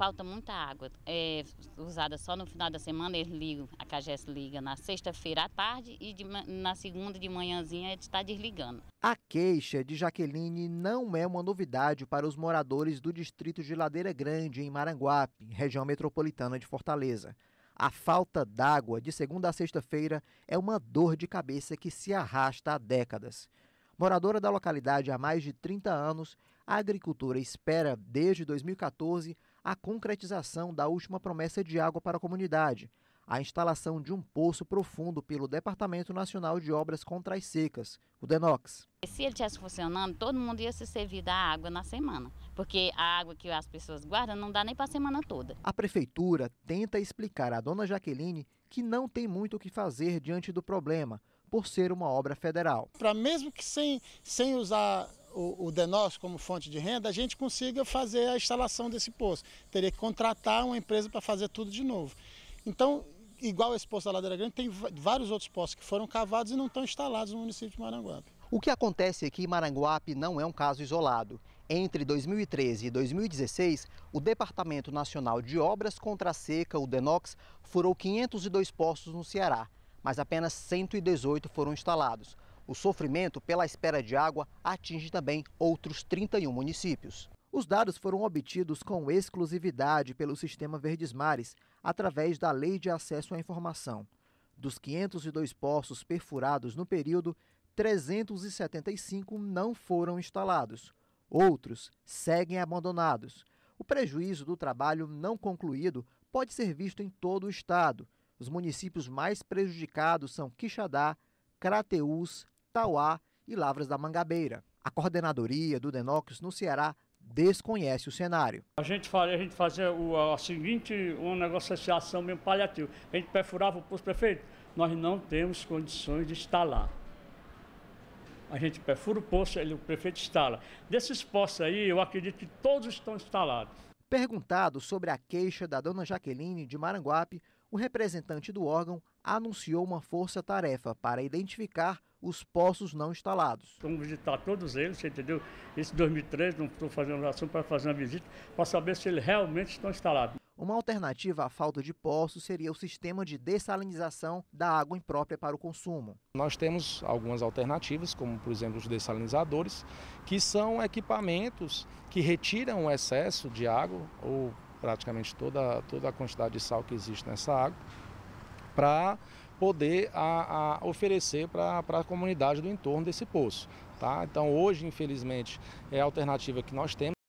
falta muita água. É usada só no final da semana, eles ligam, a CAGES liga na sexta-feira à tarde e de, na segunda de manhãzinha está desligando. A queixa de Jaqueline não é uma novidade para os moradores do distrito de Ladeira Grande, em Maranguape, região metropolitana de Fortaleza. A falta d'água de segunda a sexta-feira é uma dor de cabeça que se arrasta há décadas. Moradora da localidade há mais de 30 anos, a agricultura espera, desde 2014, a concretização da última promessa de água para a comunidade, a instalação de um poço profundo pelo Departamento Nacional de Obras Contra as Secas, o DENOX. Se ele estivesse funcionando, todo mundo ia se servir da água na semana, porque a água que as pessoas guardam não dá nem para a semana toda. A prefeitura tenta explicar à dona Jaqueline que não tem muito o que fazer diante do problema, por ser uma obra federal. Para mesmo que sem, sem usar o, o como fonte de renda, a gente consiga fazer a instalação desse poço. Teria que contratar uma empresa para fazer tudo de novo. Então, igual esse poço da Ladeira Grande, tem vários outros poços que foram cavados e não estão instalados no município de Maranguape. O que acontece aqui é em Maranguape não é um caso isolado. Entre 2013 e 2016, o Departamento Nacional de Obras Contra a Seca, o DENOX, furou 502 postos no Ceará, mas apenas 118 foram instalados. O sofrimento pela espera de água atinge também outros 31 municípios. Os dados foram obtidos com exclusividade pelo Sistema Verdes Mares, através da Lei de Acesso à Informação. Dos 502 poços perfurados no período, 375 não foram instalados. Outros seguem abandonados. O prejuízo do trabalho não concluído pode ser visto em todo o estado. Os municípios mais prejudicados são Quixadá, Crateús, Tauá e Lavras da Mangabeira. A coordenadoria do Denóquios no Ceará desconhece o cenário. A gente fazia, a gente fazia o, a seguinte uma negociação meio paliativa. A gente perfurava o posto prefeito. Nós não temos condições de instalar. A gente perfura o poço, ele, o prefeito instala. Desses postos aí, eu acredito que todos estão instalados. Perguntado sobre a queixa da dona Jaqueline de Maranguape, o representante do órgão anunciou uma força-tarefa para identificar os poços não instalados. Vamos visitar todos eles, você entendeu? Esse 2013, não estou fazendo ação para fazer uma visita, para saber se eles realmente estão instalados. Uma alternativa à falta de poços seria o sistema de dessalinização da água imprópria para o consumo. Nós temos algumas alternativas, como por exemplo os dessalinizadores, que são equipamentos que retiram o excesso de água ou praticamente toda, toda a quantidade de sal que existe nessa água, para poder a, a oferecer para a comunidade do entorno desse poço. Tá? Então hoje, infelizmente, é a alternativa que nós temos.